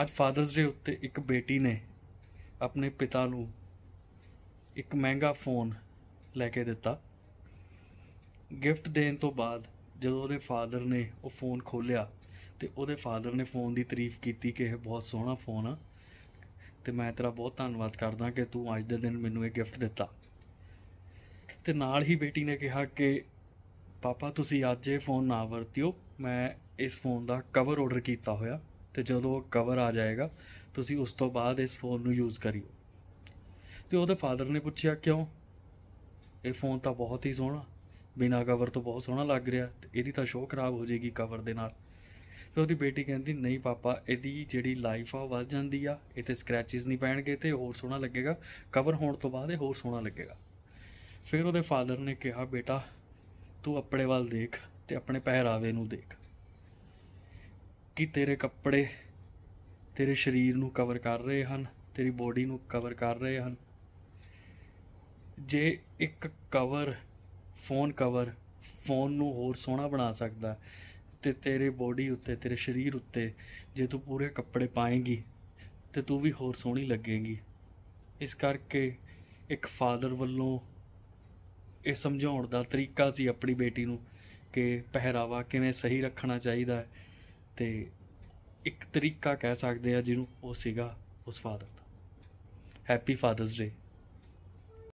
ਅੱਜ ਫਾਦਰਸ ਡੇ ਉੱਤੇ ਇੱਕ ਬੇਟੀ ਨੇ ਆਪਣੇ ਪਿਤਾ ਨੂੰ ਇੱਕ ਮਹਿੰਗਾ ਫੋਨ ਲੈ ਕੇ ਦਿੱਤਾ ਗਿਫਟ ਦੇਣ ਤੋਂ ਬਾਅਦ ਜਦੋਂ ਉਹਦੇ ਫਾਦਰ ਨੇ ਉਹ ਫੋਨ ਖੋਲ੍ਹਿਆ ਤੇ ਉਹਦੇ ਫਾਦਰ ਨੇ ਫੋਨ ਦੀ ਤਾਰੀਫ ਕੀਤੀ ਕਿ ਇਹ ਬਹੁਤ ਸੋਹਣਾ ਫੋਨ ਆ ਤੇ ਮੈਂ ਤੇਰਾ ਬਹੁਤ ਧੰਨਵਾਦ ਕਰਦਾ ਕਿ ਤੂੰ ਅੱਜ ਦੇ ਦਿਨ ਮੈਨੂੰ ਇਹ ਗਿਫਟ ਦਿੱਤਾ ਤੇ ਨਾਲ ਹੀ ਬੇਟੀ ਨੇ ਕਿਹਾ ਕਿ ਪਾਪਾ ਤੁਸੀਂ ਅੱਜ ਇਹ ਫੋਨ ਨਾ ਵਰਤਿਓ ਮੈਂ ਇਸ ਫੋਨ ਦਾ ਕਵਰ ਆਰਡਰ ਕੀਤਾ ਹੋਇਆ ਤੇ ਜਦੋਂ ਕਵਰ ਆ ਜਾਏਗਾ ਤੁਸੀਂ ਉਸ ਤੋਂ ਬਾਅਦ ਇਸ ਫੋਨ ਨੂੰ ਯੂਜ਼ ਕਰਿਓ ਤੇ ਉਹਦੇ ਫਾਦਰ ਨੇ ਪੁੱਛਿਆ ਕਿਉਂ ਇਹ ਫੋਨ ਤਾਂ ਬਹੁਤ ਹੀ ਸੋਹਣਾ ਬਿਨਾ ਕਵਰ ਤੋਂ ਬਹੁਤ ਸੋਹਣਾ ਲੱਗ ਰਿਹਾ ਤੇ ਇਹਦੀ ਤਾਂ ਸ਼ੋਅ ਖਰਾਬ ਹੋ ਜੇਗੀ ਕਵਰ ਦੇ ਨਾਲ ਫਿਰ ਉਹਦੀ ਬੇਟੀ ਕਹਿੰਦੀ ਨਹੀਂ ਪਾਪਾ ਇਹਦੀ ਜਿਹੜੀ ਲਾਈਫ ਆ ਵੱਧ ਜਾਂਦੀ ਆ ਇਹ ਤੇ ਸਕ੍ਰੈਚਸ ਨਹੀਂ ਪੈਣਗੇ ਤੇ ਹੋਰ ਸੋਹਣਾ ਲੱਗੇਗਾ ਕਵਰ ਹੋਣ ਤੋਂ ਬਾਅਦ ਇਹ ਹੋਰ ਸੋਹਣਾ ਲੱਗੇਗਾ ਫਿਰ ਉਹਦੇ ਫਾਦਰ ਨੇ ਕਿਹਾ ਬੇਟਾ ਤੂੰ ਆਪਣੇ ਵੱਲ ਦੇਖ ਤੇ ਆਪਣੇ ਪਹਿਰਾਵੇ ਨੂੰ ਦੇਖ ਕਿ ਤੇਰੇ ਕੱਪੜੇ ਤੇਰੇ ਸਰੀਰ ਨੂੰ ਕਵਰ ਕਰ ਰਹੇ ਹਨ ਤੇਰੀ ਬੋਡੀ ਨੂੰ ਕਵਰ ਕਰ ਰਹੇ ਹਨ ਜੇ ਇੱਕ ਕਵਰ ਫੋਨ ਕਵਰ ਫੋਨ ਨੂੰ ਹੋਰ ਸੋਹਣਾ ਬਣਾ ਸਕਦਾ ਤੇ ਤੇਰੇ ਬੋਡੀ ਉੱਤੇ ਤੇਰੇ ਸਰੀਰ ਉੱਤੇ ਜੇ ਤੂੰ ਪੂਰੇ ਕੱਪੜੇ ਪਾਏਂਗੀ ਤੇ ਤੂੰ ਵੀ ਹੋਰ ਸੋਹਣੀ ਲੱਗੇਗੀ ਇਸ ਕਰਕੇ ਇੱਕ ਫਾਦਰ ਵੱਲੋਂ ਇਹ ਸਮਝਾਉਣ ਦਾ ਤਰੀਕਾ ਸੀ ਆਪਣੀ ਬੇਟੀ ਨੂੰ ਕਿ ਪਹਿਰਾਵਾ ਕਿਵੇਂ ਸਹੀ ਰੱਖਣਾ ਚਾਹੀਦਾ ਹੈ ਤੇ ਇੱਕ ਤਰੀਕਾ ਕਹਿ ਸਕਦੇ ਆ ਜਿਹਨੂੰ ਉਹ ਸੀਗਾ ਉਸ ਫਾਦਰ ਦਾ ਹੈਪੀ ਫਾਦਰਸ ਡੇ